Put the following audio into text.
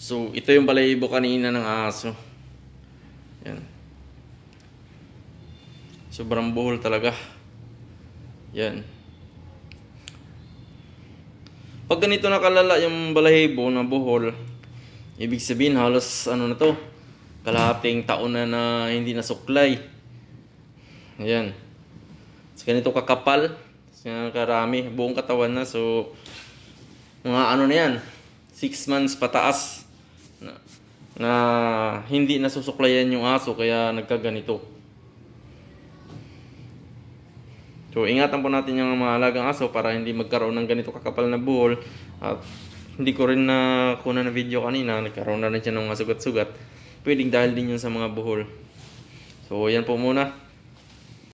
So, ito yung balahibo kanina ng aso. Yan. Sobrang buhol talaga. Yan. Pag ganito nakalala yung balahibo na buhol, ibig sabihin halos ano na to, kalahating taon na na hindi nasuklay. Yan. So, ganito kakapal. So, karami. Buong katawan na. So, mga ano na yan. 6 months pataas na, na hindi nasusuklayan yung aso kaya nagkaganito. So ingatan po natin yung mga alagang aso para hindi magkaroon ng ganito kakapal na buhol at hindi ko rin na kuna na video kanina, nagkaroon na rin siya ng mga sugat-sugat. Pwedeng dahil din yun sa mga buhol. So yan po muna.